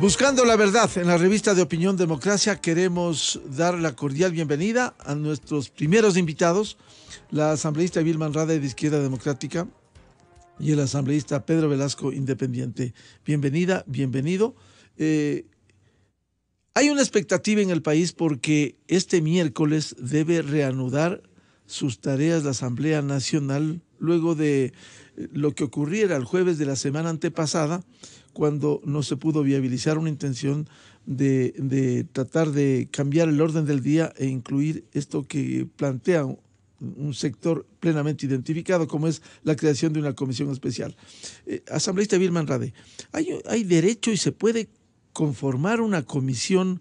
Buscando la verdad, en la revista de Opinión Democracia queremos dar la cordial bienvenida a nuestros primeros invitados, la asambleísta Vilma Rada de Izquierda Democrática y el asambleísta Pedro Velasco Independiente. Bienvenida, bienvenido. Eh, hay una expectativa en el país porque este miércoles debe reanudar sus tareas la Asamblea Nacional luego de eh, lo que ocurriera el jueves de la semana antepasada cuando no se pudo viabilizar una intención de, tratar de cambiar el orden del día e incluir esto que plantea un sector plenamente identificado, como es la creación de una comisión especial. Eh, asambleísta Vilman Rade, hay, derecho y se puede conformar una comisión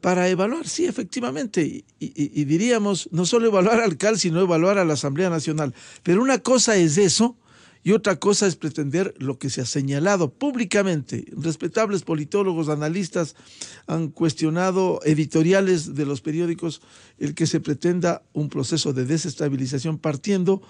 para evaluar, sí, efectivamente, y, diríamos, no solo evaluar al CAL, sino evaluar a la Asamblea Nacional. Pero una cosa es eso y otra cosa es pretender lo que se ha señalado públicamente. Respetables politólogos, analistas han cuestionado editoriales de los periódicos el que se pretenda un proceso de desestabilización partiendo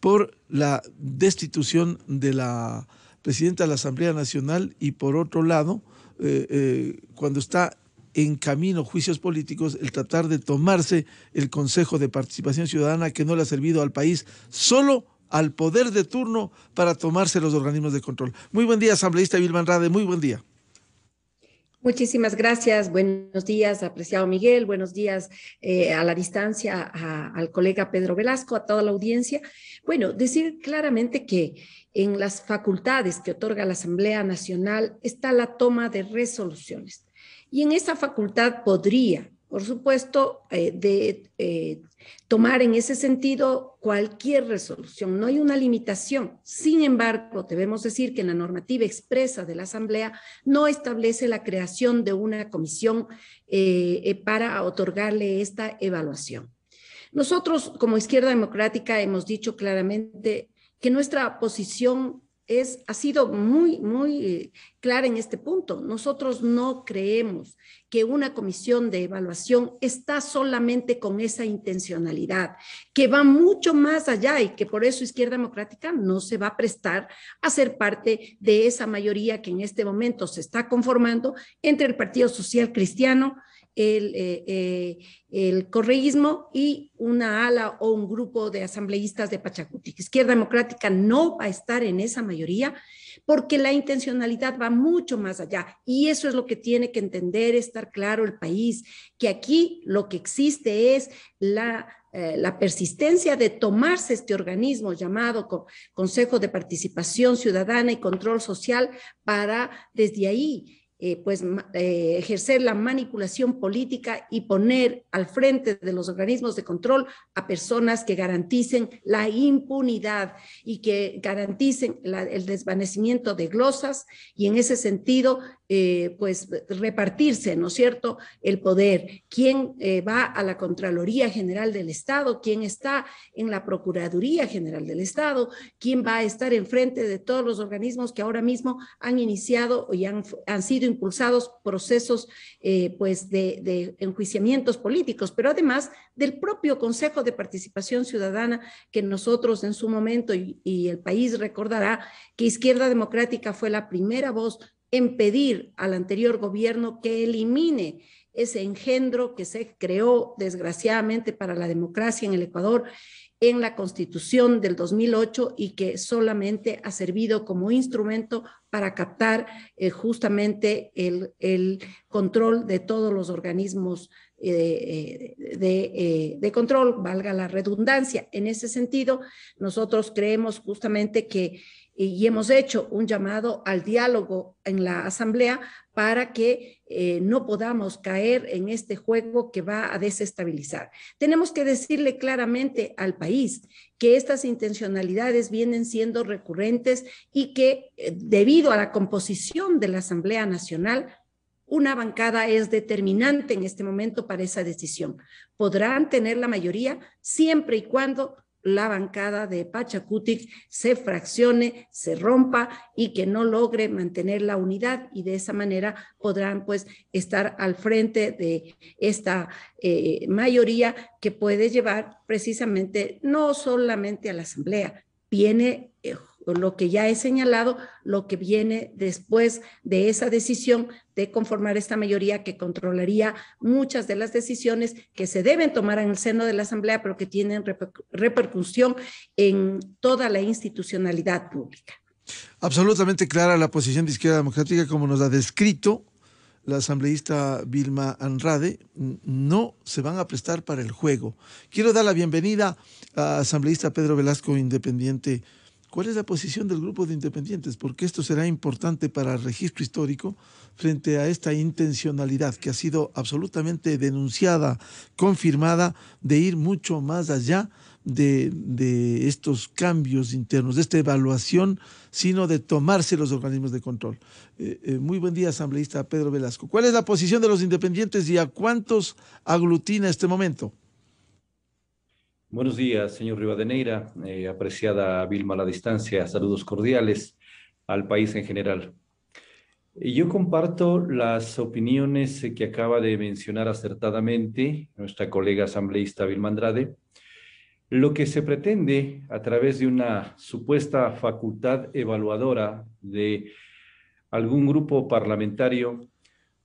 por la destitución de la presidenta de la Asamblea Nacional y por otro lado, eh, eh, cuando está en camino juicios políticos, el tratar de tomarse el Consejo de Participación Ciudadana que no le ha servido al país solo al poder de turno para tomarse los organismos de control. Muy buen día, asambleísta Vilman Rade, muy buen día. Muchísimas gracias. Buenos días, apreciado Miguel. Buenos días eh, a la distancia al colega Pedro Velasco, a toda la audiencia. Bueno, decir claramente que en las facultades que otorga la Asamblea Nacional está la toma de resoluciones. Y en esa facultad podría, por supuesto, eh, de eh, tomar en ese sentido cualquier resolución. No hay una limitación. Sin embargo, debemos decir que la normativa expresa de la Asamblea no establece la creación de una comisión eh, eh, para otorgarle esta evaluación. Nosotros, como Izquierda Democrática, hemos dicho claramente que nuestra posición es, ha sido muy, muy clara en este punto. Nosotros no creemos que una comisión de evaluación está solamente con esa intencionalidad, que va mucho más allá y que por eso Izquierda Democrática no se va a prestar a ser parte de esa mayoría que en este momento se está conformando entre el Partido Social Cristiano, eh, eh, el, correísmo y una ala o un grupo de asambleístas de Pachacuti. Izquierda Democrática no va a estar en esa mayoría porque la intencionalidad va mucho más allá y eso es lo que tiene que entender, estar claro el país, que aquí lo que existe es la eh, persistencia de tomarse este organismo llamado Consejo de Participación Ciudadana y Control Social para desde ahí eh, pues, eh, ejercer la manipulación política y poner al frente de los organismos de control a personas que garanticen la impunidad y que garanticen el desvanecimiento de glosas y en ese sentido, eh, pues repartirse, ¿no es cierto?, el poder. ¿Quién va a la Contraloría General del Estado? ¿Quién está en la Procuraduría General del Estado? ¿Quién va a estar enfrente de todos los organismos que ahora mismo han iniciado y han sido impulsados procesos eh, pues de, enjuiciamientos políticos, pero además del propio Consejo de Participación Ciudadana que nosotros en su momento y el país recordará que Izquierda Democrática fue la primera voz en pedir al anterior gobierno que elimine ese engendro que se creó desgraciadamente para la democracia en el Ecuador en la Constitución del 2008 y que solamente ha servido como instrumento para captar eh, justamente el, control de todos los organismos eh, eh, de, control, valga la redundancia. En ese sentido, nosotros creemos justamente que y hemos hecho un llamado al diálogo en la Asamblea para que eh, no podamos caer en este juego que va a desestabilizar. Tenemos que decirle claramente al país que estas intencionalidades vienen siendo recurrentes y que eh, debido a la composición de la Asamblea Nacional, una bancada es determinante en este momento para esa decisión. Podrán tener la mayoría siempre y cuando la bancada de Pachacutic se fraccione, se rompa y que no logre mantener la unidad y de esa manera podrán pues estar al frente de esta eh, mayoría que puede llevar precisamente no solamente a la Asamblea, viene eh, lo que ya he señalado, lo que viene después de esa decisión de conformar esta mayoría que controlaría muchas de las decisiones que se deben tomar en el seno de la Asamblea, pero que tienen repercusión en toda la institucionalidad pública. Absolutamente clara la posición de Izquierda Democrática, como nos ha descrito la asambleísta Vilma Anrade. no se van a prestar para el juego. Quiero dar la bienvenida a asambleísta Pedro Velasco, independiente ¿Cuál es la posición del grupo de independientes? Porque esto será importante para el registro histórico frente a esta intencionalidad que ha sido absolutamente denunciada, confirmada, de ir mucho más allá de, estos cambios internos, de esta evaluación, sino de tomarse los organismos de control. Eh, eh, muy buen día, asambleísta Pedro Velasco. ¿Cuál es la posición de los independientes y a cuántos aglutina este momento? Buenos días, señor Rivadeneira, eh, apreciada Vilma a la distancia, saludos cordiales al país en general. Yo comparto las opiniones eh, que acaba de mencionar acertadamente nuestra colega asambleísta Vilma Andrade. Lo que se pretende a través de una supuesta facultad evaluadora de algún grupo parlamentario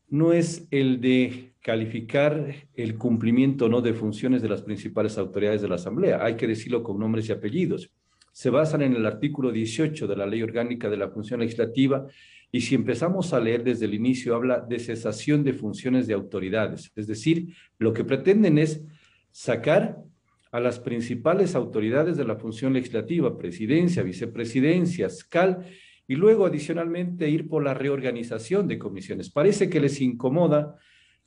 no es el de calificar el cumplimiento no de funciones de las principales autoridades de la Asamblea. Hay que decirlo con nombres y apellidos. Se basan en el artículo 18 de la Ley Orgánica de la Función Legislativa y si empezamos a leer desde el inicio habla de cesación de funciones de autoridades. Es decir, lo que pretenden es sacar a las principales autoridades de la función legislativa, presidencia, vicepresidencia, SCAL, y luego adicionalmente ir por la reorganización de comisiones. Parece que les incomoda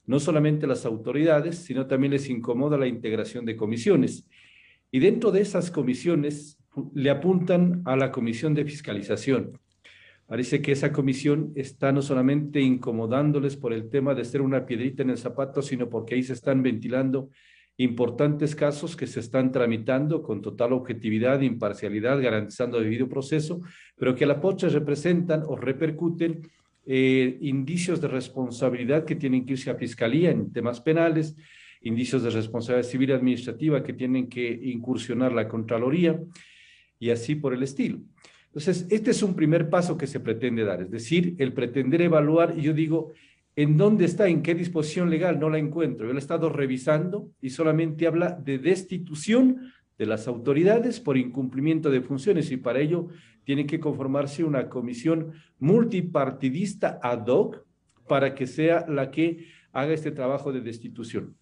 no solamente las autoridades, sino también les incomoda la integración de comisiones. Y dentro de esas comisiones le apuntan a la comisión de fiscalización. Parece que esa comisión está no solamente incomodándoles por el tema de ser una piedrita en el zapato, sino porque ahí se están ventilando importantes casos que se están tramitando con total objetividad, imparcialidad, garantizando debido proceso, pero que a la pocha representan o repercuten eh, indicios de responsabilidad que tienen que irse a fiscalía en temas penales, indicios de responsabilidad civil administrativa que tienen que incursionar la Contraloría y así por el estilo. Entonces, este es un primer paso que se pretende dar, es decir, el pretender evaluar, y yo digo, ¿en dónde está? ¿En qué disposición legal? No la encuentro. Yo la he estado revisando y solamente habla de destitución de las autoridades por incumplimiento de funciones y para ello tiene que conformarse una comisión multipartidista ad hoc para que sea la que haga este trabajo de destitución.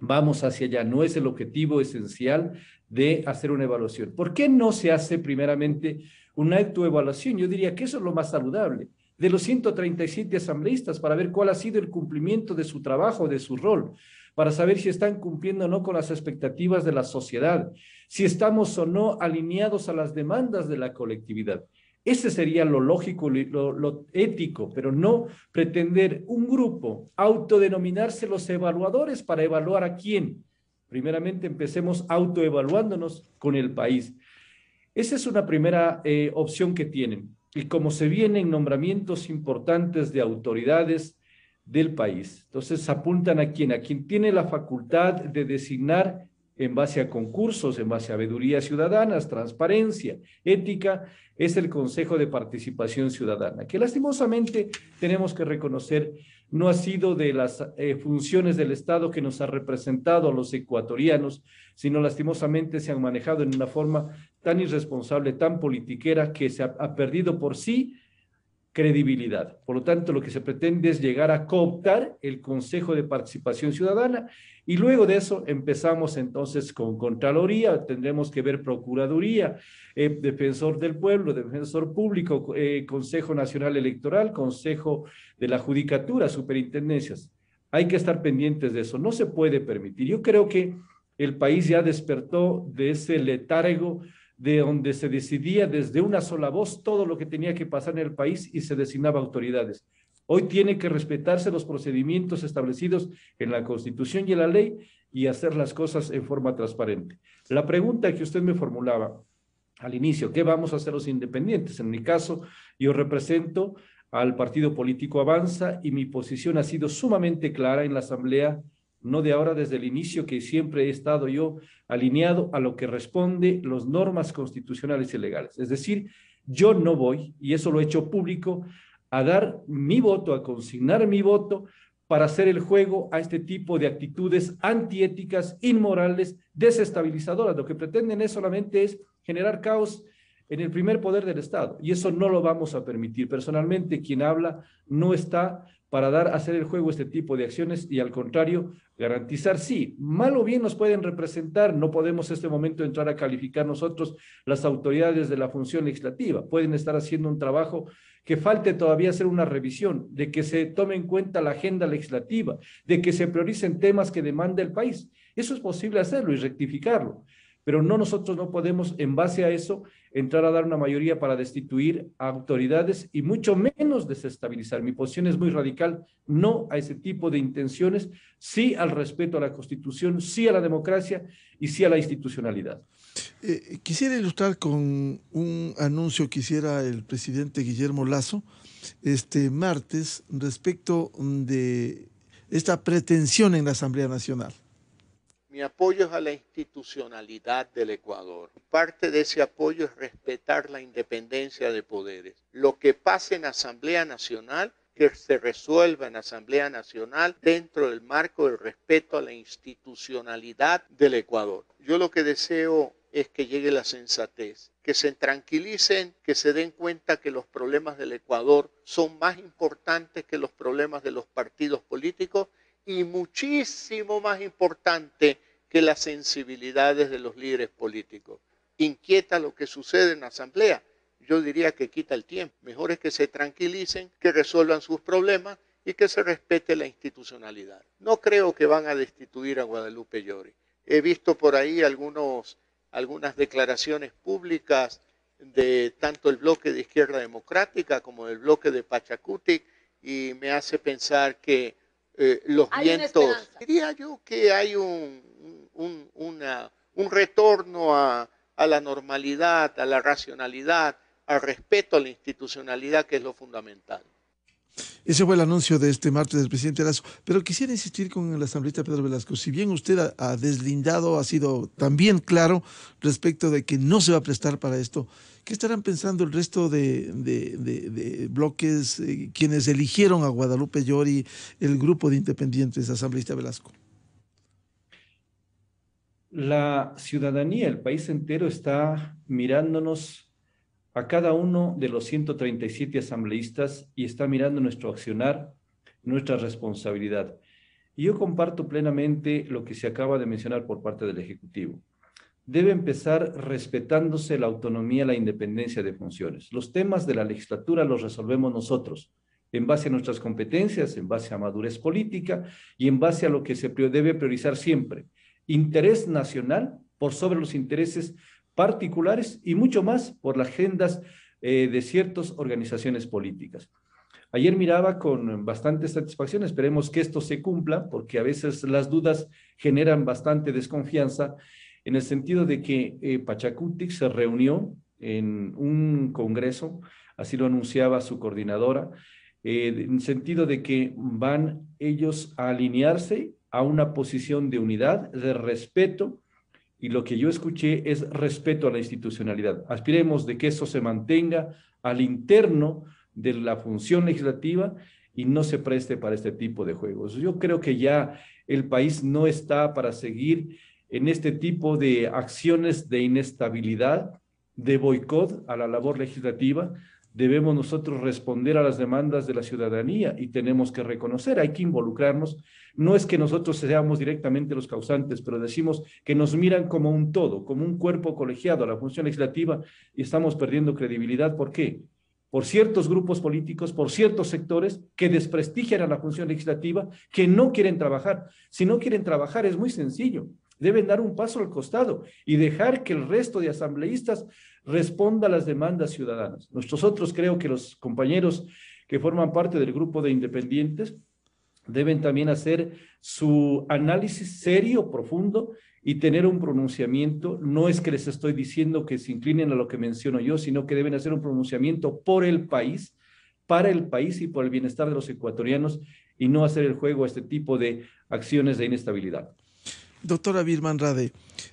Vamos hacia allá, no es el objetivo esencial de hacer una evaluación. ¿Por qué no se hace primeramente una evaluación? Yo diría que eso es lo más saludable de los 137 asambleístas para ver cuál ha sido el cumplimiento de su trabajo, de su rol para saber si están cumpliendo o no con las expectativas de la sociedad, si estamos o no alineados a las demandas de la colectividad. Ese sería lo lógico, lo, lo, ético, pero no pretender un grupo autodenominarse los evaluadores para evaluar a quién. Primeramente empecemos autoevaluándonos con el país. Esa es una primera eh, opción que tienen. Y como se vienen nombramientos importantes de autoridades, del país. Entonces apuntan a quién, a quien tiene la facultad de designar en base a concursos, en base a sabiduría ciudadanas, transparencia, ética, es el Consejo de Participación Ciudadana, que lastimosamente tenemos que reconocer no ha sido de las eh, funciones del Estado que nos ha representado a los ecuatorianos, sino lastimosamente se han manejado en una forma tan irresponsable, tan politiquera, que se ha perdido por sí credibilidad. Por lo tanto, lo que se pretende es llegar a cooptar el Consejo de Participación Ciudadana y luego de eso empezamos entonces con Contraloría, tendremos que ver Procuraduría, eh, Defensor del Pueblo, Defensor Público, eh, Consejo Nacional Electoral, Consejo de la Judicatura, Superintendencias. Hay que estar pendientes de eso, no se puede permitir. Yo creo que el país ya despertó de ese letargo de donde se decidía desde una sola voz todo lo que tenía que pasar en el país y se designaba autoridades. Hoy tiene que respetarse los procedimientos establecidos en la Constitución y en la ley y hacer las cosas en forma transparente. La pregunta que usted me formulaba al inicio, ¿qué vamos a hacer los independientes? En mi caso, yo represento al partido político Avanza y mi posición ha sido sumamente clara en la Asamblea no de ahora desde el inicio, que siempre he estado yo alineado a lo que responde las normas constitucionales y legales. Es decir, yo no voy, y eso lo he hecho público, a dar mi voto, a consignar mi voto para hacer el juego a este tipo de actitudes antiéticas, inmorales, desestabilizadoras. Lo que pretenden es solamente es generar caos en el primer poder del Estado. Y eso no lo vamos a permitir. Personalmente, quien habla no está para dar a hacer el juego este tipo de acciones y al contrario, garantizar, sí, mal o bien nos pueden representar, no podemos en este momento entrar a calificar nosotros las autoridades de la función legislativa, pueden estar haciendo un trabajo que falte todavía hacer una revisión, de que se tome en cuenta la agenda legislativa, de que se prioricen temas que demanda el país. Eso es posible hacerlo y rectificarlo. Pero no nosotros no podemos, en base a eso, entrar a dar una mayoría para destituir autoridades y mucho menos desestabilizar. Mi posición es muy radical, no a ese tipo de intenciones, sí al respeto a la Constitución, sí a la democracia y sí a la institucionalidad. Eh, quisiera ilustrar con un anuncio que hiciera el presidente Guillermo Lazo este martes respecto de esta pretensión en la Asamblea Nacional. Mi apoyo es a la institucionalidad del Ecuador. Parte de ese apoyo es respetar la independencia de poderes. Lo que pase en Asamblea Nacional, que se resuelva en Asamblea Nacional dentro del marco del respeto a la institucionalidad del Ecuador. Yo lo que deseo es que llegue la sensatez, que se tranquilicen, que se den cuenta que los problemas del Ecuador son más importantes que los problemas de los partidos políticos y muchísimo más importante que las sensibilidades de los líderes políticos. Inquieta lo que sucede en la asamblea. Yo diría que quita el tiempo. Mejor es que se tranquilicen, que resuelvan sus problemas y que se respete la institucionalidad. No creo que van a destituir a Guadalupe Llori. He visto por ahí algunas declaraciones públicas de tanto el bloque de izquierda democrática como del bloque de Pachacuti y me hace pensar que eh, los vientos. Diría yo que hay un, un, una, un retorno a, a la normalidad, a la racionalidad, al respeto a la institucionalidad, que es lo fundamental. Ese fue el anuncio de este martes del presidente Lazo. Pero quisiera insistir con el de Pedro Velasco. Si bien usted ha, deslindado, ha sido también claro respecto de que no se va a prestar para esto, ¿Qué estarán pensando el resto de, bloques, eh, quienes eligieron a Guadalupe Llori, el grupo de independientes asambleísta Velasco? La ciudadanía, el país entero está mirándonos a cada uno de los 137 asambleístas y está mirando nuestro accionar, nuestra responsabilidad. Y yo comparto plenamente lo que se acaba de mencionar por parte del Ejecutivo debe empezar respetándose la autonomía, la independencia de funciones. Los temas de la legislatura los resolvemos nosotros, en base a nuestras competencias, en base a madurez política y en base a lo que se debe priorizar siempre. Interés nacional por sobre los intereses particulares y mucho más por las agendas eh, de ciertas organizaciones políticas. Ayer miraba con bastante satisfacción, esperemos que esto se cumpla, porque a veces las dudas generan bastante desconfianza en el sentido de que eh, se reunió en un congreso, así lo anunciaba su coordinadora, eh, en el sentido de que van ellos a alinearse a una posición de unidad, de respeto, y lo que yo escuché es respeto a la institucionalidad. Aspiremos de que eso se mantenga al interno de la función legislativa y no se preste para este tipo de juegos. Yo creo que ya el país no está para seguir en este tipo de acciones de inestabilidad, de boicot a la labor legislativa, debemos nosotros responder a las demandas de la ciudadanía y tenemos que reconocer, hay que involucrarnos. No es que nosotros seamos directamente los causantes, pero decimos que nos miran como un todo, como un cuerpo colegiado a la función legislativa y estamos perdiendo credibilidad. ¿Por qué? Por ciertos grupos políticos, por ciertos sectores que desprestigian a la función legislativa, que no quieren trabajar. Si no quieren trabajar es muy sencillo deben dar un paso al costado y dejar que el resto de asambleístas responda a las demandas ciudadanas. Nosotros creo que los compañeros que forman parte del grupo de independientes deben también hacer su análisis serio, profundo y tener un pronunciamiento. No es que les estoy diciendo que se inclinen a lo que menciono yo, sino que deben hacer un pronunciamiento por el país, para el país y por el bienestar de los ecuatorianos y no hacer el juego a este tipo de acciones de inestabilidad. Doctora Birman Rade,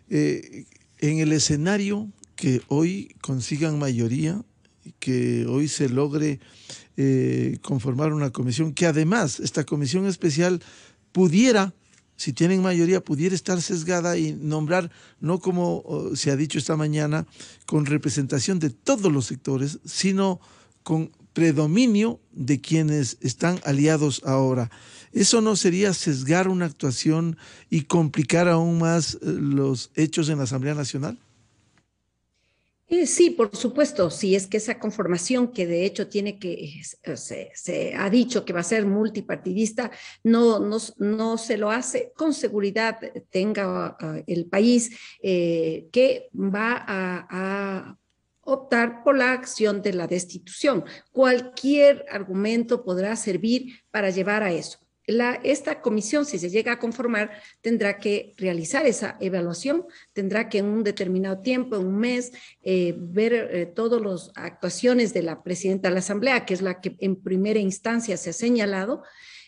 eh, en el escenario que hoy consigan mayoría, que hoy se logre eh, conformar una comisión, que además esta comisión especial pudiera, si tienen mayoría, pudiera estar sesgada y nombrar, no como oh, se ha dicho esta mañana, con representación de todos los sectores, sino con predominio de quienes están aliados ahora. ¿Eso no sería sesgar una actuación y complicar aún más eh, los hechos en la Asamblea Nacional? Eh, sí, por supuesto, si es que esa conformación que de hecho tiene que, eh, se, ha dicho que va a ser multipartidista, no, no, no se lo hace con seguridad, tenga ah, el país que va a optar por la acción de la destitución. Cualquier argumento podrá servir para llevar a eso esta comisión, si se llega a conformar, tendrá que realizar esa evaluación, tendrá que en un determinado tiempo, en un mes, eh, ver eh, todas las actuaciones de la presidenta de la Asamblea, que es la que en primera instancia se ha señalado,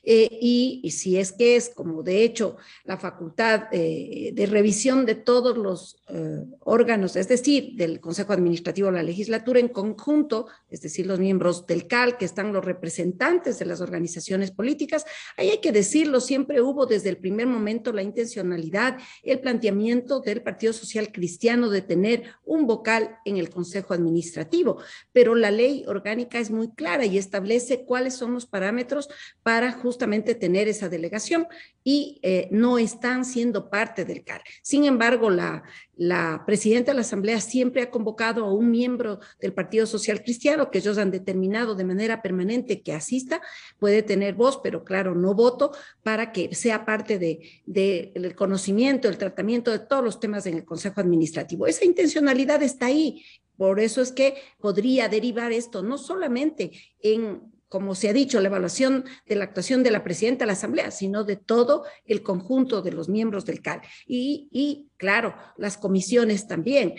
eh, y, si es que es, como de hecho, la facultad eh, de revisión de todos los eh, órganos, es decir, del Consejo Administrativo de la Legislatura en conjunto, es decir, los miembros del CAL, que están los representantes de las organizaciones políticas, ahí hay que decirlo, siempre hubo desde el primer momento la intencionalidad, el planteamiento del Partido Social Cristiano de tener un vocal en el Consejo Administrativo, pero la ley orgánica es muy clara y establece cuáles son los parámetros para justificar justamente tener esa delegación y eh, no están siendo parte del CAR. Sin embargo, la, la presidenta de la Asamblea siempre ha convocado a un miembro del Partido Social Cristiano, que ellos han determinado de manera permanente que asista, puede tener voz, pero claro, no voto, para que sea parte del de, el conocimiento, el tratamiento de todos los temas en el Consejo Administrativo. Esa intencionalidad está ahí. Por eso es que podría derivar esto no solamente en como se ha dicho, la evaluación de la actuación de la presidenta de la Asamblea, sino de todo el conjunto de los miembros del CAL. Y, claro, las comisiones también.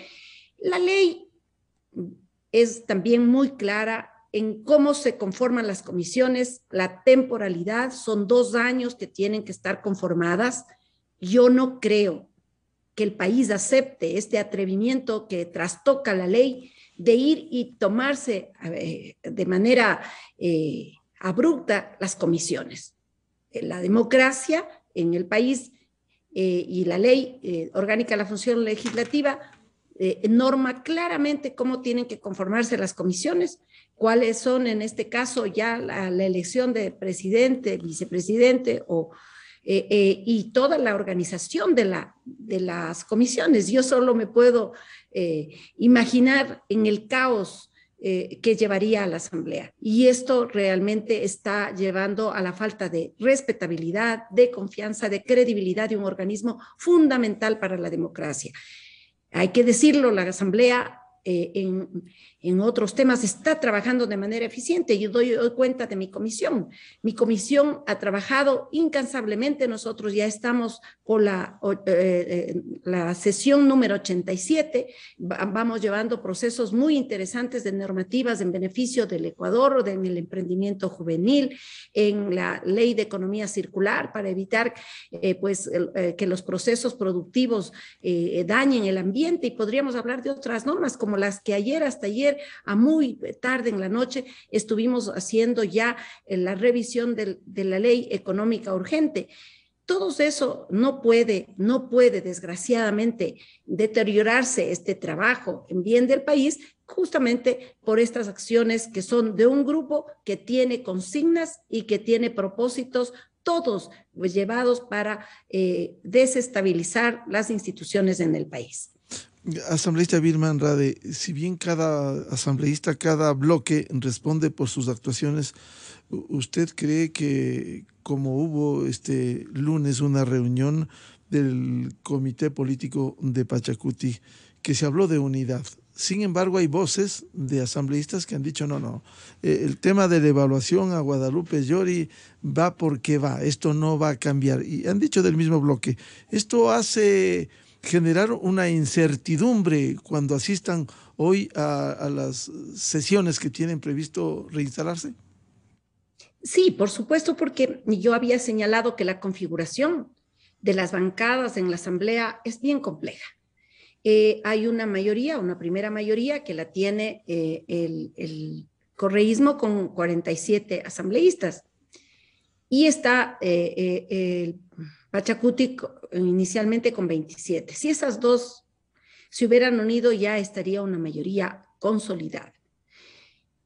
La ley es también muy clara en cómo se conforman las comisiones, la temporalidad, son dos años que tienen que estar conformadas. Yo no creo que el país acepte este atrevimiento que trastoca la ley de ir y tomarse eh, de manera eh, abrupta las comisiones. Eh, la democracia en el país y la ley orgánica de la función legislativa norma claramente cómo tienen que conformarse las comisiones, cuáles son en este caso ya la, elección de presidente, vicepresidente y toda la organización de, la, de las comisiones. Yo solo me puedo eh, imaginar en el caos eh, que llevaría a la Asamblea. Y esto realmente está llevando a la falta de respetabilidad, de confianza, de credibilidad de un organismo fundamental para la democracia. Hay que decirlo, la Asamblea eh, en, otros temas está trabajando de manera eficiente. Yo doy, cuenta de mi comisión. Mi comisión ha trabajado incansablemente. Nosotros ya estamos con la, eh, eh, la sesión número 87. Vamos llevando procesos muy interesantes de normativas en beneficio del Ecuador, en el emprendimiento juvenil, en la ley de economía circular para evitar pues, que los procesos productivos dañen el ambiente y podríamos hablar de otras normas como las que ayer, hasta ayer, a muy tarde en la noche, estuvimos haciendo ya eh, la revisión de, la ley económica urgente. Todo eso no puede, no puede desgraciadamente deteriorarse este trabajo en bien del país justamente por estas acciones que son de un grupo que tiene consignas y que tiene propósitos todos pues, llevados para eh, desestabilizar las instituciones en el país asambleísta Birman Rade, si bien cada asambleísta, cada bloque responde por sus actuaciones, ¿usted cree que como hubo este lunes una reunión del Comité Político de Pachacuti que se habló de unidad? Sin embargo, hay voces de asambleístas que han dicho, no, no, eh, el tema de la evaluación a Guadalupe Llori va porque va, esto no va a cambiar. Y han dicho del mismo bloque, esto hace generar una incertidumbre cuando asistan hoy a, las sesiones que tienen previsto reinstalarse? Sí, por supuesto, porque yo había señalado que la configuración de las bancadas en la Asamblea es bien compleja. Eh, hay una mayoría, una primera mayoría que la tiene eh, el, correísmo con 47 asambleístas. Y está eh, el Pachacuti inicialmente con 27. Si esas dos se hubieran unido, ya estaría una mayoría consolidada.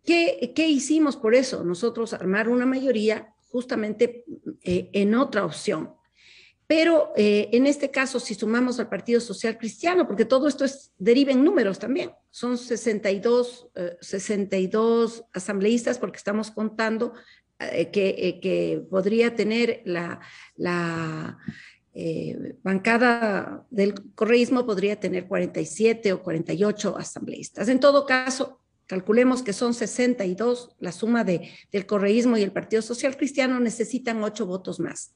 ¿Qué, qué hicimos por eso? Nosotros armar una mayoría justamente eh, en otra opción. Pero eh, en este caso, si sumamos al Partido Social Cristiano, porque todo esto es, deriva en números también, son 62, 62 eh, asambleístas porque estamos contando que, que, podría tener la, la, eh, bancada del correísmo podría tener 47 o 48 asambleístas. En todo caso, calculemos que son 62, la suma de, del correísmo y el Partido Social Cristiano necesitan ocho votos más.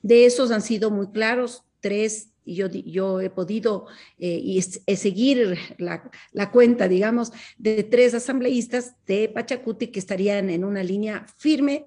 De esos han sido muy claros, tres, y yo, yo he podido eh, seguir la, la, cuenta, digamos, de tres asambleístas de Pachacuti que estarían en una línea firme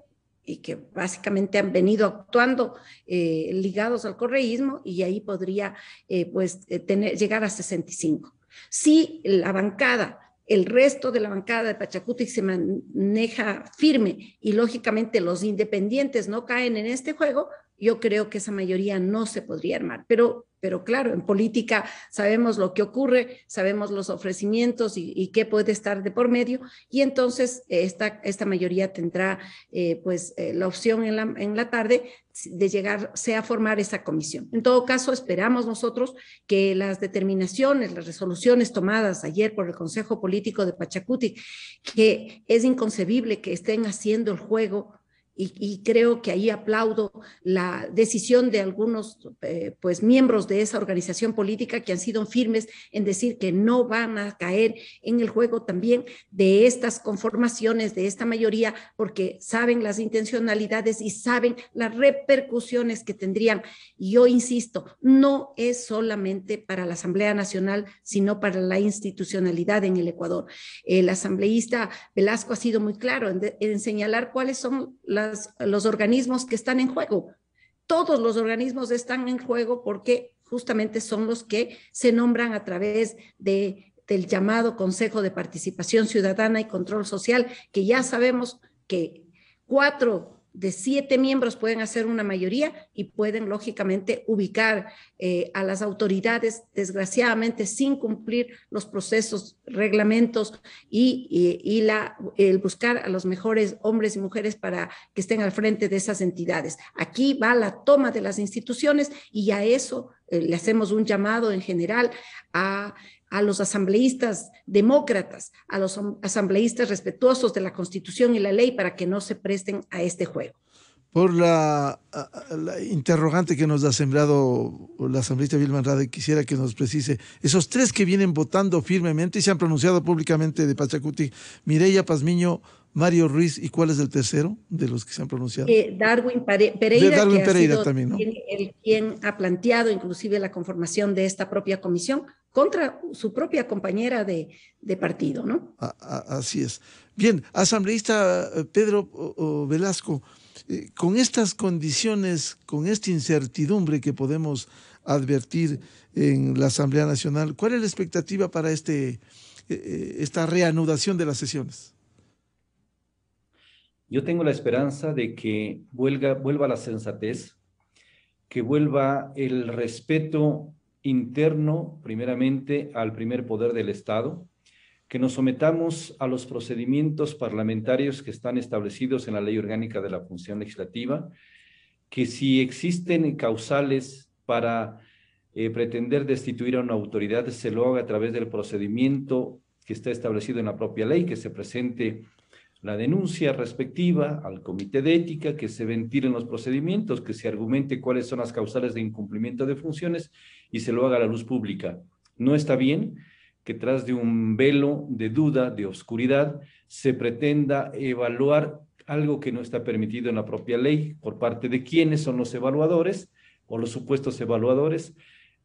y que básicamente han venido actuando eh, ligados al correísmo y ahí podría eh, pues eh, tener, llegar a 65. Si la bancada el resto de la bancada de Pachacuti se maneja firme y lógicamente los independientes no caen en este juego, yo creo que esa mayoría no se podría armar. Pero pero claro, en política sabemos lo que ocurre, sabemos los ofrecimientos y, qué puede estar de por medio, y entonces eh, esta, esta mayoría tendrá eh, pues eh, la opción en la, en la tarde de llegar sea formar esa comisión. En todo caso, esperamos nosotros que las determinaciones, las resoluciones tomadas ayer por el Consejo Político de Pachacuti, que es inconcebible que estén haciendo el juego y, creo que ahí aplaudo la decisión de algunos eh, pues miembros de esa organización política que han sido firmes en decir que no van a caer en el juego también de estas conformaciones de esta mayoría porque saben las intencionalidades y saben las repercusiones que tendrían y yo insisto no es solamente para la Asamblea Nacional sino para la institucionalidad en el Ecuador el asambleísta Velasco ha sido muy claro en señalar cuáles son las los organismos que están en juego. Todos los organismos están en juego porque justamente son los que se nombran a través del llamado Consejo de Participación Ciudadana y Control Social, que ya sabemos que cuatro de siete miembros pueden hacer una mayoría y pueden lógicamente ubicar eh, a las autoridades, desgraciadamente, sin cumplir los procesos, reglamentos y, la, el buscar a los mejores hombres y mujeres para que estén al frente de esas entidades. Aquí va la toma de las instituciones y a eso eh, le hacemos un llamado en general a a los asambleístas demócratas, a los asambleístas respetuosos de la Constitución y la ley para que no se presten a este juego. Por la, interrogante que nos ha sembrado la asambleísta Vilma Andrade, quisiera que nos precise, esos tres que vienen votando firmemente y se han pronunciado públicamente de Pachacuti, Mireya Pazmiño, Mario Ruiz, ¿y cuál es el tercero de los que se han pronunciado? Eh, Darwin Pereira, también, ¿no? el, quien ha planteado inclusive la conformación de esta propia comisión contra su propia compañera de, partido, ¿no? así es. Bien, asambleísta eh, Pedro Velasco, eh, con estas condiciones, con esta incertidumbre que podemos advertir en la Asamblea Nacional, ¿cuál es la expectativa para este, esta reanudación de las sesiones? Yo tengo la esperanza de que vuelva, la sensatez, que vuelva el respeto interno, primeramente, al primer poder del Estado, que nos sometamos a los procedimientos parlamentarios que están establecidos en la Ley Orgánica de la Función Legislativa, que si existen causales para eh, pretender destituir a una autoridad, se lo haga a través del procedimiento que está establecido en la propia ley, que se presente la denuncia respectiva al comité de ética, que se ventilen los procedimientos, que se argumente cuáles son las causales de incumplimiento de funciones y se lo haga a la luz pública. No está bien que tras de un velo de duda, de oscuridad, se pretenda evaluar algo que no está permitido en la propia ley por parte de quienes son los evaluadores o los supuestos evaluadores,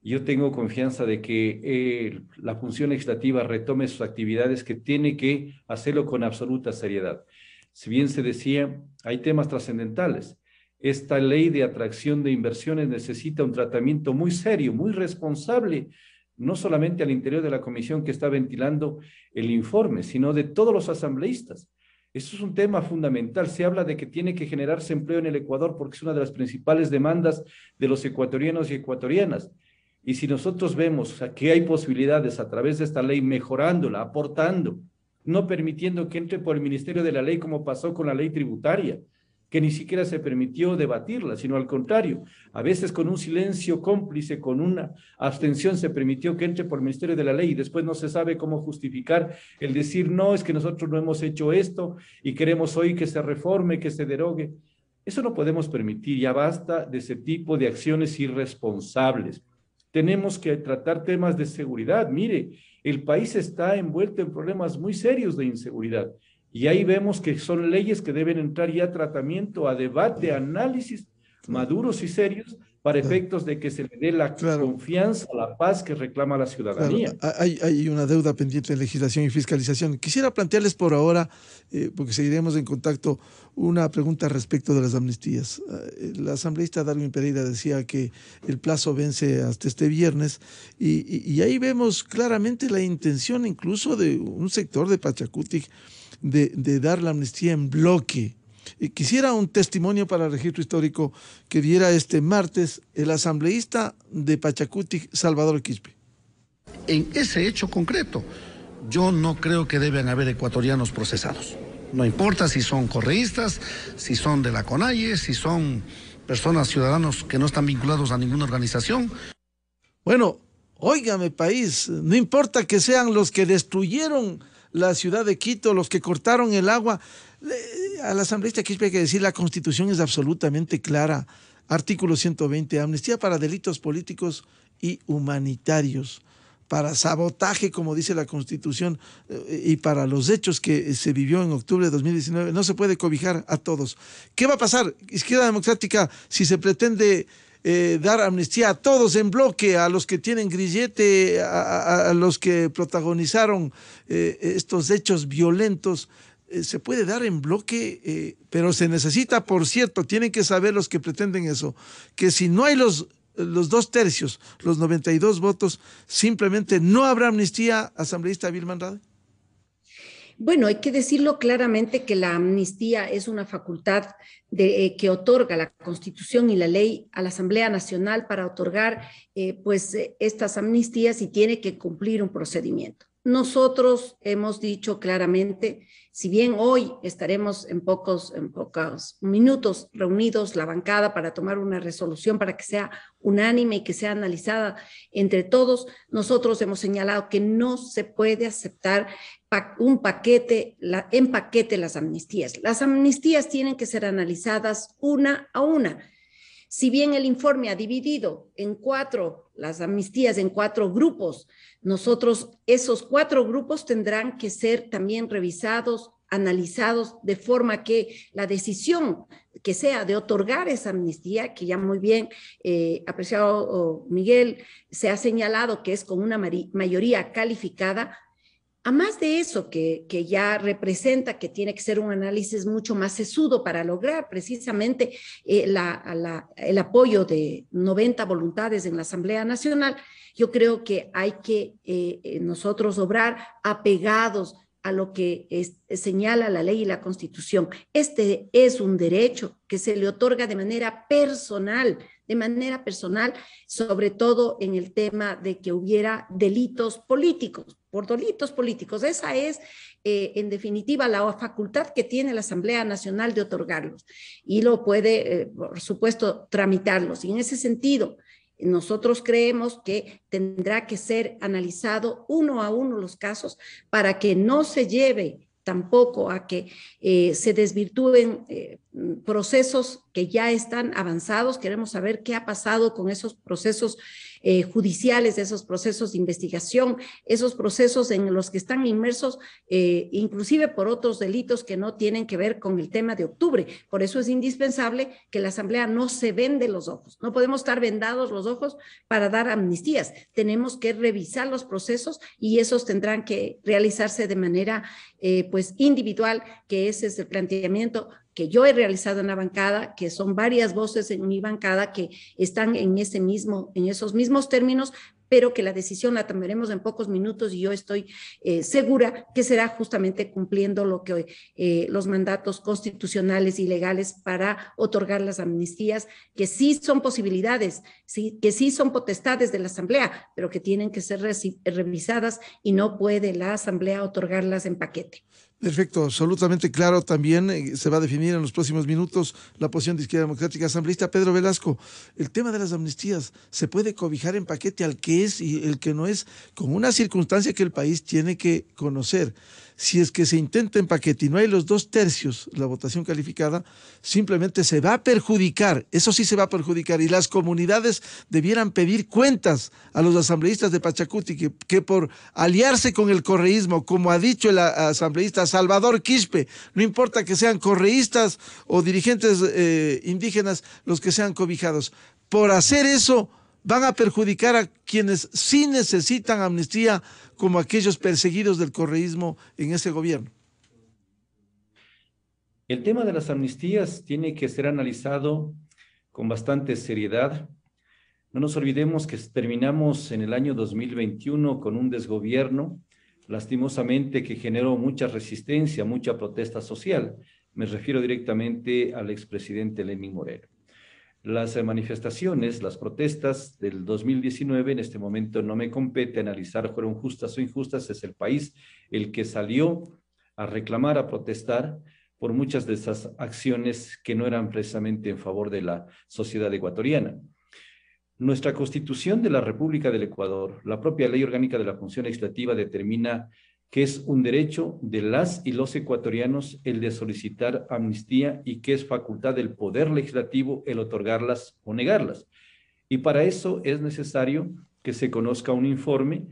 yo tengo confianza de que eh, la función legislativa retome sus actividades, que tiene que hacerlo con absoluta seriedad. Si bien se decía, hay temas trascendentales. Esta ley de atracción de inversiones necesita un tratamiento muy serio, muy responsable, no solamente al interior de la comisión que está ventilando el informe, sino de todos los asambleístas. Eso es un tema fundamental. Se habla de que tiene que generarse empleo en el Ecuador porque es una de las principales demandas de los ecuatorianos y ecuatorianas. Y si nosotros vemos que hay posibilidades a través de esta ley mejorándola, aportando, no permitiendo que entre por el Ministerio de la Ley como pasó con la ley tributaria, que ni siquiera se permitió debatirla, sino al contrario, a veces con un silencio cómplice, con una abstención se permitió que entre por el Ministerio de la Ley y después no se sabe cómo justificar el decir, no, es que nosotros no hemos hecho esto y queremos hoy que se reforme, que se derogue. Eso no podemos permitir, ya basta de ese tipo de acciones irresponsables. Tenemos que tratar temas de seguridad. Mire, el país está envuelto en problemas muy serios de inseguridad. Y ahí vemos que son leyes que deben entrar ya a tratamiento, a debate, análisis maduros y serios para efectos de que se le dé la confianza confianza, la paz que reclama la ciudadanía. Hay, una deuda pendiente en legislación y fiscalización. Quisiera plantearles por ahora, eh, porque seguiremos en contacto, una pregunta respecto de las amnistías. Ah, eh, la asambleísta Darwin Pereira decía que el plazo vence hasta este viernes y, ahí vemos claramente la intención incluso de un sector de Pachacutic de, de dar la amnistía en bloque y quisiera un testimonio para el registro histórico que diera este martes el asambleísta de Pachacuti, Salvador Quispe. En ese hecho concreto, yo no creo que deben haber ecuatorianos procesados. No importa si son correístas, si son de la CONAIE, si son personas, ciudadanos que no están vinculados a ninguna organización. Bueno, óigame país, no importa que sean los que destruyeron la ciudad de Quito, los que cortaron el agua, al asambleísta Quispe hay que decir, la constitución es absolutamente clara. Artículo 120, amnistía para delitos políticos y humanitarios, para sabotaje, como dice la Constitución, eh, y para los hechos que eh, se vivió en octubre de 2019. No se puede cobijar a todos. ¿Qué va a pasar, Izquierda Democrática, si se pretende eh, dar amnistía a todos en bloque, a los que tienen grillete, a, los que protagonizaron estos hechos violentos? Eh, se puede dar en bloque, eh, pero se necesita, por cierto, tienen que saber los que pretenden eso, que si no hay los, los dos tercios, los 92 votos, simplemente no habrá amnistía asambleísta Vilma Andrade. Bueno, hay que decirlo claramente que la amnistía es una facultad de, eh, que otorga la Constitución y la ley a la Asamblea Nacional para otorgar pues, estas amnistías y tiene que cumplir un procedimiento nosotros hemos dicho claramente, si bien hoy estaremos en pocos, en pocos minutos reunidos la bancada para tomar una resolución para que sea unánime y que sea analizada entre todos, nosotros hemos señalado que no se puede aceptar un paquete, en paquete las amnistías. Las amnistías tienen que ser analizadas una a una si bien el informe ha dividido en cuatro las amnistías, en cuatro grupos, nosotros esos cuatro grupos tendrán que ser también revisados, analizados, de forma que la decisión que sea de otorgar esa amnistía, que ya muy bien, eh, apreciado oh, Miguel, se ha señalado que es con una mayoría calificada, a más de eso, que, ya representa que tiene que ser un análisis mucho más sesudo para lograr precisamente eh, el apoyo de 90 voluntades en la Asamblea Nacional, yo creo que hay que eh, eh, nosotros obrar apegados a lo que señala la ley y la constitución. Este es un derecho que se le otorga de manera personal, de manera personal, sobre todo en el tema de que hubiera delitos políticos, por delitos políticos. Esa es, eh, en definitiva, la facultad que tiene la Asamblea Nacional de otorgarlos y lo puede, eh, por supuesto, tramitarlos. Y en ese sentido, nosotros creemos que tendrá que ser analizado uno a uno los casos para que no se lleve tampoco a que eh, se desvirtúen procesos que ya están avanzados. Queremos saber qué ha pasado con esos procesos eh, judiciales, esos procesos de investigación, esos procesos en los que están inmersos eh, inclusive por otros delitos que no tienen que ver con el tema de octubre. Por eso es indispensable que la Asamblea no se vende los ojos. No podemos estar vendados los ojos para dar amnistías. Tenemos que revisar los procesos y esos tendrán que realizarse de manera eh, pues individual, que ese es el planteamiento que yo he realizado en la bancada, que son varias voces en mi bancada que están en, ese mismo, en esos mismos términos, pero que la decisión la tomaremos en pocos minutos y yo estoy eh, segura que será justamente cumpliendo lo que eh, los mandatos constitucionales y legales para otorgar las amnistías, que sí son posibilidades, sí, que sí son potestades de la Asamblea, pero que tienen que ser revisadas y no puede la Asamblea otorgarlas en paquete. Perfecto, absolutamente claro. También eh, se va a definir en los próximos minutos la posición de Izquierda Democrática Asambleísta. Pedro Velasco, el tema de las amnistías se puede cobijar en paquete al que es y el que no es, con una circunstancia que el país tiene que conocer si es que se intenta hay los dos tercios, la votación calificada, simplemente se va a perjudicar, eso sí se va a perjudicar, y las comunidades debieran pedir cuentas a los asambleístas de Pachacuti que, por aliarse con el correísmo, como ha dicho el asambleísta Salvador Quispe, no importa que sean correístas o dirigentes eh, indígenas los que sean cobijados, por hacer eso van a perjudicar a quienes sí necesitan amnistía, como aquellos perseguidos del correísmo en ese gobierno. El tema de las amnistías tiene que ser analizado con bastante seriedad. No nos olvidemos que terminamos en el año 2021 con un desgobierno, lastimosamente, que generó mucha resistencia, mucha protesta social. Me refiero directamente al expresidente Lenín Moreno. Las eh, manifestaciones, las protestas del 2019, en este momento no me compete analizar fueron justas o injustas, es el país el que salió a reclamar, a protestar por muchas de esas acciones que no eran precisamente en favor de la sociedad ecuatoriana. Nuestra Constitución de la República del Ecuador, la propia Ley Orgánica de la Función Legislativa determina que es un derecho de las y los ecuatorianos el de solicitar amnistía y que es facultad del Poder Legislativo el otorgarlas o negarlas. Y para eso es necesario que se conozca un informe.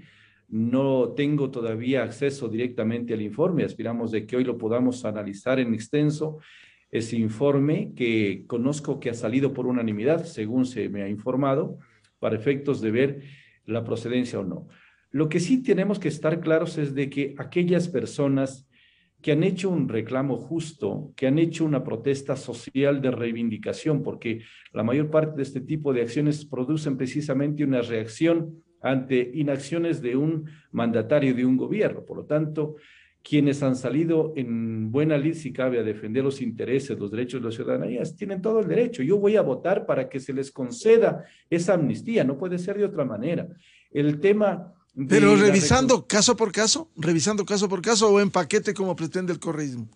No tengo todavía acceso directamente al informe, aspiramos de que hoy lo podamos analizar en extenso. Ese informe que conozco que ha salido por unanimidad, según se me ha informado, para efectos de ver la procedencia o no. Lo que sí tenemos que estar claros es de que aquellas personas que han hecho un reclamo justo, que han hecho una protesta social de reivindicación, porque la mayor parte de este tipo de acciones producen precisamente una reacción ante inacciones de un mandatario de un gobierno. Por lo tanto, quienes han salido en buena lid, si cabe, a defender los intereses, los derechos de las ciudadanías, tienen todo el derecho. Yo voy a votar para que se les conceda esa amnistía, no puede ser de otra manera. El tema pero revisando caso por caso, revisando caso por caso o en paquete como pretende el correísmo.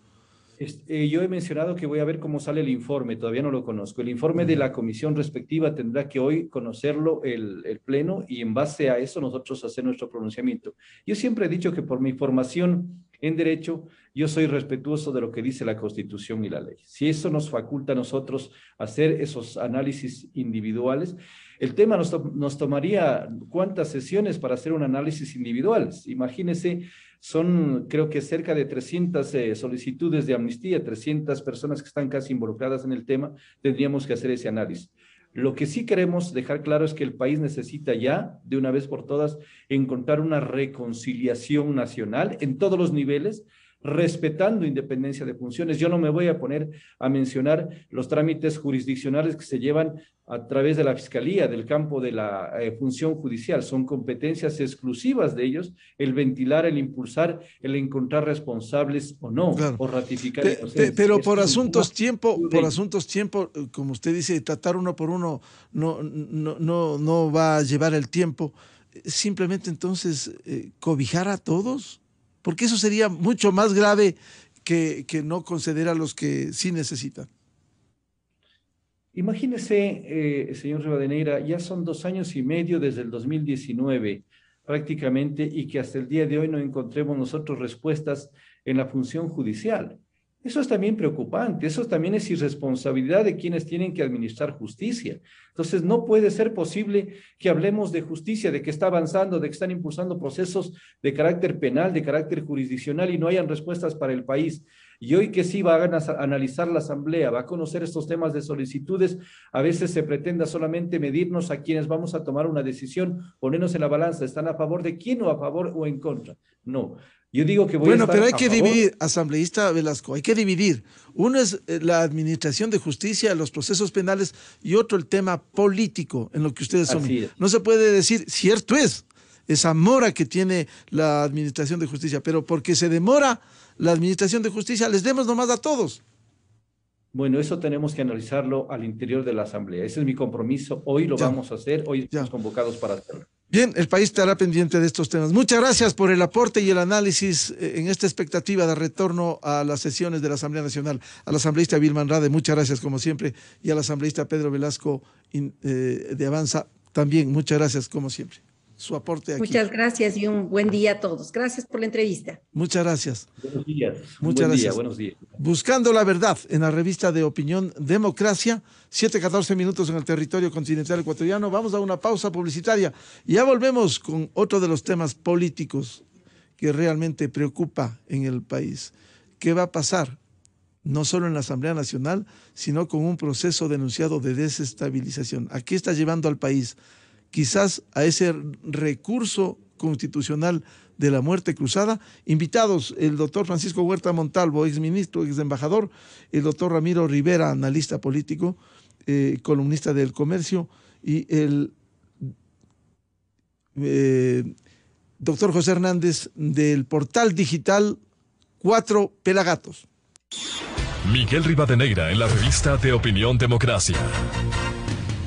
Este, eh, yo he mencionado que voy a ver cómo sale el informe, todavía no lo conozco. El informe de la comisión respectiva tendrá que hoy conocerlo el, Pleno y en base a eso nosotros hacer nuestro pronunciamiento. Yo siempre he dicho que por mi formación en derecho, yo soy respetuoso de lo que dice la Constitución y la ley. Si eso nos faculta a nosotros hacer esos análisis individuales, el tema nos, tomaría cuántas sesiones para hacer un análisis individual. Imagínense, son creo que cerca de 300 eh, solicitudes de amnistía, 300 personas que están casi involucradas en el tema, tendríamos que hacer ese análisis. Lo que sí queremos dejar claro es que el país necesita ya, de una vez por todas, encontrar una reconciliación nacional en todos los niveles respetando independencia de funciones. Yo no me voy a poner a mencionar los trámites jurisdiccionales que se llevan a través de la Fiscalía, del campo de la eh, función judicial. Son competencias exclusivas de ellos el ventilar, el impulsar, el encontrar responsables o no, o ratificar. pero por asuntos tiempo, por asuntos tiempo, como usted dice, tratar uno por uno no, no, no, va a llevar el tiempo. Eh, simplemente entonces eh, cobijar a todos porque eso sería mucho más grave que, no conceder a los que sí necesitan. Imagínese, eh, señor Rivadeneira, ya son dos años y medio desde el 2019 prácticamente y que hasta el día de hoy no encontremos nosotros respuestas en la función judicial. Eso es también preocupante, eso también es irresponsabilidad de quienes tienen que administrar justicia. Entonces, no puede ser posible que hablemos de justicia, de que está avanzando, de que están impulsando procesos de carácter penal, de carácter jurisdiccional y no hayan respuestas para el país. Y hoy que sí va a analizar la Asamblea, va a conocer estos temas de solicitudes, a veces se pretenda solamente medirnos a quienes vamos a tomar una decisión, ponernos en la balanza, están a favor de quién o a favor o en contra. No, digo que bueno, pero hay que dividir, asambleísta Velasco, hay que dividir. Uno es eh, la administración de justicia, los procesos penales y otro el tema político en lo que ustedes son. No se puede decir, cierto es, esa mora que tiene la administración de justicia, pero porque se demora la administración de justicia, les demos nomás a todos. Bueno, eso tenemos que analizarlo al interior de la asamblea. Ese es mi compromiso. Hoy lo vamos a hacer, hoy estamos convocados para hacerlo. Bien, el país estará pendiente de estos temas. Muchas gracias por el aporte y el análisis eh, en esta expectativa de retorno a las sesiones de la Asamblea Nacional. A la asambleísta Vilman Rade, muchas gracias como siempre, y al asambleísta Pedro Velasco eh, de Avanza también, muchas gracias como siempre su aporte aquí. Muchas gracias y un buen día a todos. Gracias por la entrevista. Muchas gracias. Buenos días. buenos días. Buscando la verdad en la revista de opinión Democracia, 7-14 minutos en el territorio continental ecuatoriano. Vamos a una pausa publicitaria ya volvemos con otro de los temas políticos que realmente preocupa en el país. ¿Qué va a pasar? no solo en la Asamblea Nacional, sino con un proceso denunciado de desestabilización. ¿A qué está llevando al país? quizás a ese recurso constitucional de la muerte cruzada. Invitados el doctor Francisco Huerta Montalvo, ministro, ex embajador, el doctor Ramiro Rivera, analista político, eh, columnista del comercio, y el eh, doctor José Hernández del portal digital Cuatro Pelagatos. Miguel Rivadeneira en la revista de Opinión Democracia.